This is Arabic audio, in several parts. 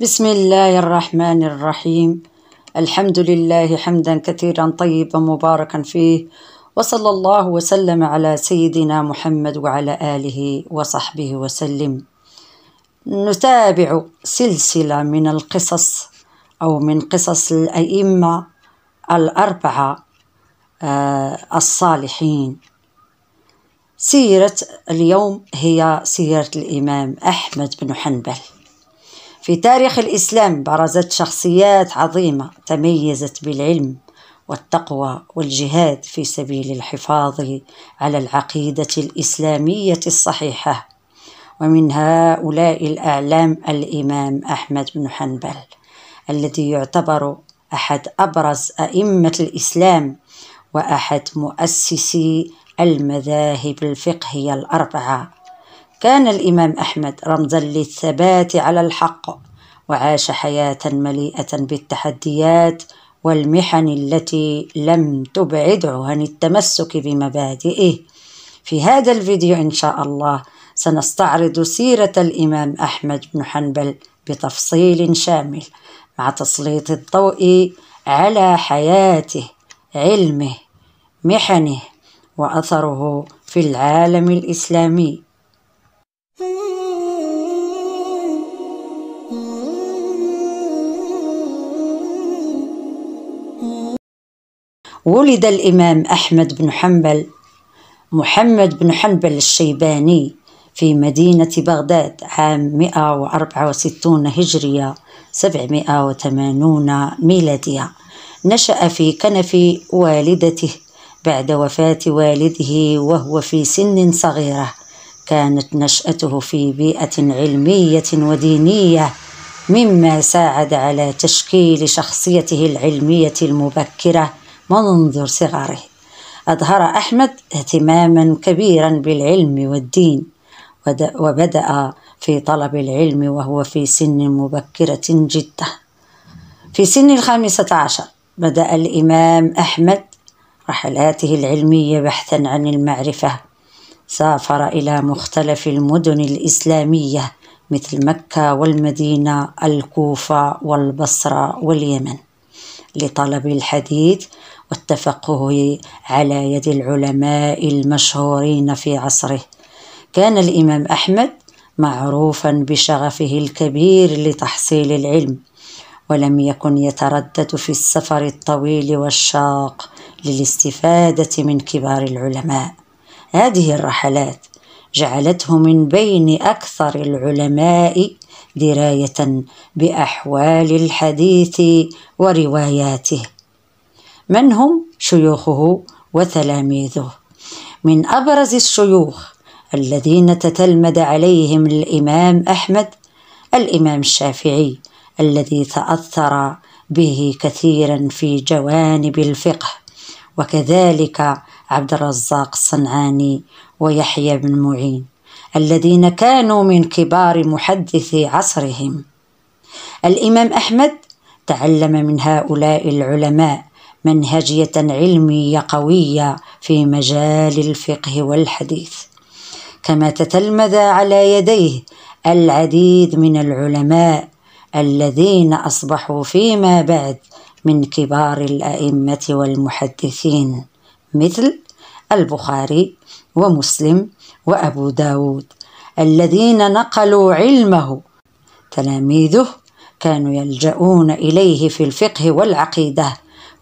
بسم الله الرحمن الرحيم الحمد لله حمدا كثيرا طيبا مباركا فيه وصلى الله وسلم على سيدنا محمد وعلى اله وصحبه وسلم نتابع سلسله من القصص او من قصص الائمه الاربعه الصالحين سيره اليوم هي سيره الامام احمد بن حنبل في تاريخ الإسلام برزت شخصيات عظيمة تميزت بالعلم والتقوى والجهاد في سبيل الحفاظ على العقيدة الإسلامية الصحيحة ومن هؤلاء الأعلام الإمام أحمد بن حنبل الذي يعتبر أحد أبرز أئمة الإسلام وأحد مؤسسي المذاهب الفقهية الأربعة كان الإمام أحمد رمزا للثبات على الحق وعاش حياة مليئة بالتحديات والمحن التي لم تبعده عن التمسك بمبادئه في هذا الفيديو إن شاء الله سنستعرض سيرة الإمام أحمد بن حنبل بتفصيل شامل مع تسليط الضوء على حياته علمه محنه وأثره في العالم الإسلامي ولد الإمام أحمد بن حنبل محمد بن حنبل الشيباني في مدينة بغداد عام 164 هجرية 780 ميلادية نشأ في كنف والدته بعد وفاة والده وهو في سن صغيرة كانت نشأته في بيئة علمية ودينية مما ساعد على تشكيل شخصيته العلمية المبكرة منذ صغره أظهر أحمد اهتماما كبيرا بالعلم والدين وبدأ في طلب العلم وهو في سن مبكرة جدا في سن الخامسة عشر بدأ الإمام أحمد رحلاته العلمية بحثا عن المعرفة سافر إلى مختلف المدن الإسلامية مثل مكة والمدينة الكوفة والبصرة واليمن لطلب الحديث والتفقه على يد العلماء المشهورين في عصره كان الإمام أحمد معروفا بشغفه الكبير لتحصيل العلم ولم يكن يتردد في السفر الطويل والشاق للاستفادة من كبار العلماء هذه الرحلات جعلته من بين أكثر العلماء دراية بأحوال الحديث ورواياته من هم شيوخه وتلاميذه من ابرز الشيوخ الذين تتلمذ عليهم الامام احمد الامام الشافعي الذي تاثر به كثيرا في جوانب الفقه وكذلك عبد الرزاق الصنعاني ويحيى بن معين الذين كانوا من كبار محدثي عصرهم الامام احمد تعلم من هؤلاء العلماء منهجية علمية قوية في مجال الفقه والحديث كما تتلمذ على يديه العديد من العلماء الذين أصبحوا فيما بعد من كبار الأئمة والمحدثين مثل البخاري ومسلم وأبو داود الذين نقلوا علمه تلاميذه كانوا يلجؤون إليه في الفقه والعقيدة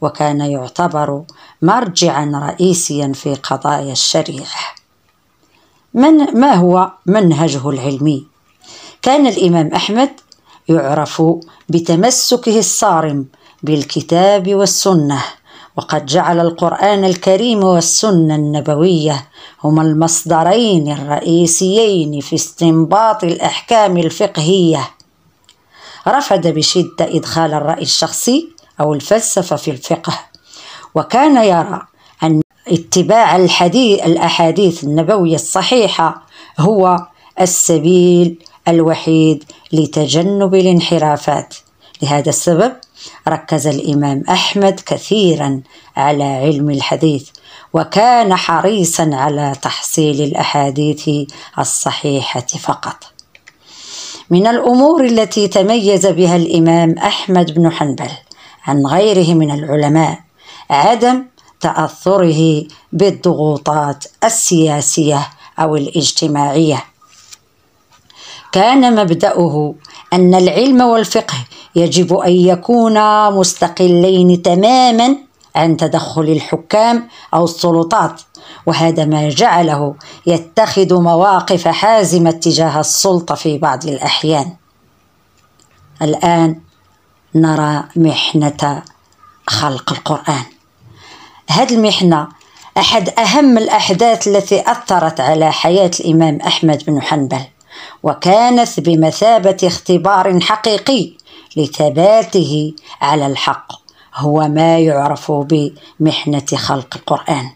وكان يعتبر مرجعا رئيسيا في قضايا الشريعه من ما هو منهجه العلمي كان الامام احمد يعرف بتمسكه الصارم بالكتاب والسنه وقد جعل القران الكريم والسنه النبويه هما المصدرين الرئيسيين في استنباط الاحكام الفقهيه رفض بشده ادخال الراي الشخصي أو الفلسفة في الفقه وكان يرى أن اتباع الحديث الأحاديث النبوية الصحيحة هو السبيل الوحيد لتجنب الانحرافات لهذا السبب ركز الإمام أحمد كثيرا على علم الحديث وكان حريصا على تحصيل الأحاديث الصحيحة فقط من الأمور التي تميز بها الإمام أحمد بن حنبل عن غيره من العلماء عدم تاثره بالضغوطات السياسيه او الاجتماعيه كان مبداه ان العلم والفقه يجب ان يكونا مستقلين تماما عن تدخل الحكام او السلطات وهذا ما جعله يتخذ مواقف حازمه تجاه السلطه في بعض الاحيان الان نرى محنة خلق القرآن هذه المحنة أحد أهم الأحداث التي أثرت على حياة الإمام أحمد بن حنبل وكانت بمثابة اختبار حقيقي لثباته على الحق هو ما يعرف بمحنة خلق القرآن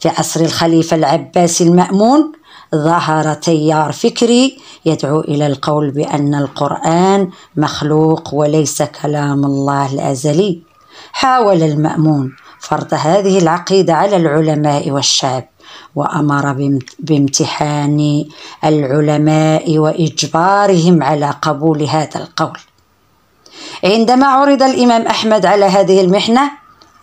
في عصر الخليفة العباسي المأمون ظهر تيار فكري يدعو الى القول بان القران مخلوق وليس كلام الله الازلي حاول المامون فرض هذه العقيده على العلماء والشعب وامر بامتحان العلماء واجبارهم على قبول هذا القول عندما عرض الامام احمد على هذه المحنه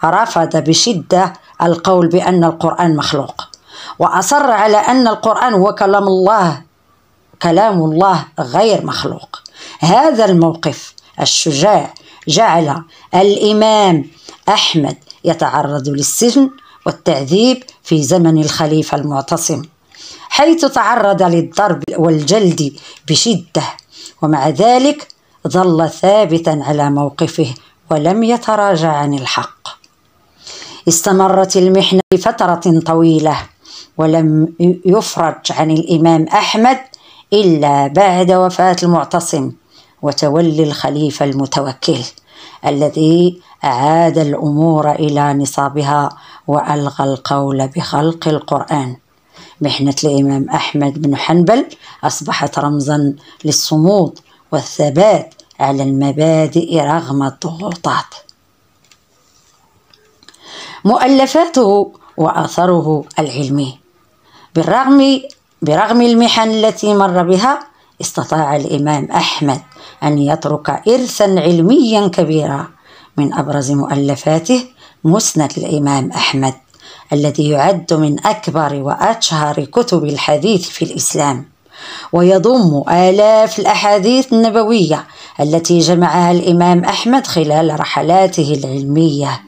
رفض بشده القول بان القران مخلوق وأصر على أن القرآن هو كلام الله كلام الله غير مخلوق هذا الموقف الشجاع جعل الإمام أحمد يتعرض للسجن والتعذيب في زمن الخليفة المعتصم حيث تعرض للضرب والجلد بشدة ومع ذلك ظل ثابتا على موقفه ولم يتراجع عن الحق استمرت المحنة لفترة طويلة ولم يفرج عن الإمام أحمد إلا بعد وفاة المعتصم وتولي الخليفة المتوكل الذي أعاد الأمور إلى نصابها وألغى القول بخلق القرآن محنة الإمام أحمد بن حنبل أصبحت رمزا للصمود والثبات على المبادئ رغم الضغوطات مؤلفاته وأثره العلمي بالرغم برغم المحن التي مر بها استطاع الإمام أحمد أن يترك إرثا علميا كبيرا من أبرز مؤلفاته مسند الإمام أحمد الذي يعد من أكبر وأشهر كتب الحديث في الإسلام ويضم آلاف الأحاديث النبوية التي جمعها الإمام أحمد خلال رحلاته العلمية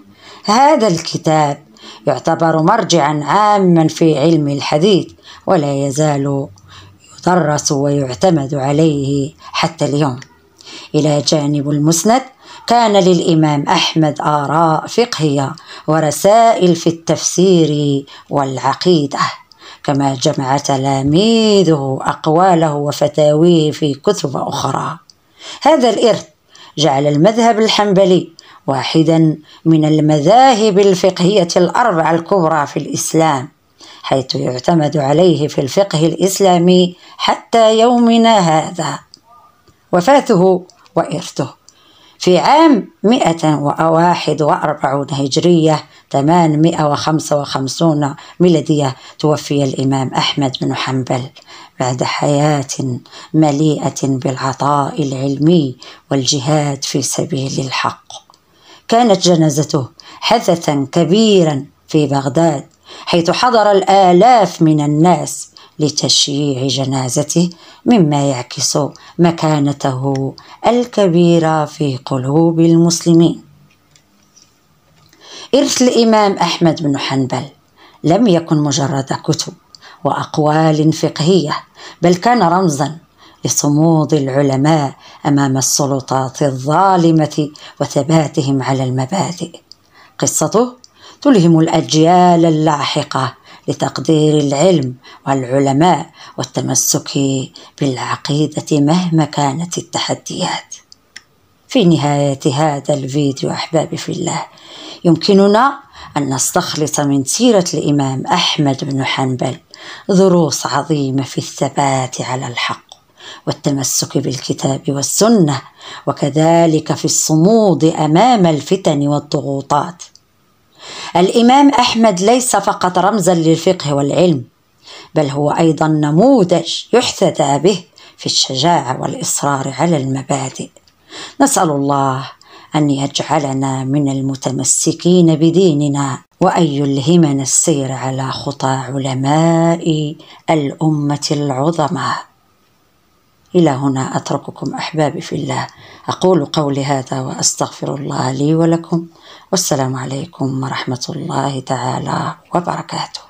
هذا الكتاب يعتبر مرجعا عاما في علم الحديث ولا يزال يدرس ويعتمد عليه حتى اليوم الى جانب المسند كان للامام احمد اراء فقهيه ورسائل في التفسير والعقيده كما جمع تلاميذه اقواله وفتاويه في كتب اخرى هذا الارث جعل المذهب الحنبلي واحدا من المذاهب الفقهيه الاربعه الكبرى في الاسلام حيث يعتمد عليه في الفقه الاسلامي حتى يومنا هذا وفاته وارثه في عام 141 هجرية 855 ميلادية توفي الإمام أحمد بن حنبل بعد حياة مليئة بالعطاء العلمي والجهاد في سبيل الحق كانت جنازته حدثا كبيرا في بغداد حيث حضر الآلاف من الناس لتشييع جنازته مما يعكس مكانته الكبيرة في قلوب المسلمين إرث الإمام أحمد بن حنبل لم يكن مجرد كتب وأقوال فقهية بل كان رمزا بصمود العلماء امام السلطات الظالمه وثباتهم على المبادئ قصته تلهم الاجيال اللاحقه لتقدير العلم والعلماء والتمسك بالعقيده مهما كانت التحديات في نهايه هذا الفيديو احبابي في الله يمكننا ان نستخلص من سيره الامام احمد بن حنبل دروس عظيمه في الثبات على الحق والتمسك بالكتاب والسنه وكذلك في الصمود امام الفتن والضغوطات الامام احمد ليس فقط رمزا للفقه والعلم بل هو ايضا نموذج يحتذى به في الشجاعه والاصرار على المبادئ نسال الله ان يجعلنا من المتمسكين بديننا وان يلهمنا السير على خطى علماء الامه العظماء إلى هنا أترككم أحبابي في الله أقول قولي هذا وأستغفر الله لي ولكم والسلام عليكم ورحمة الله تعالى وبركاته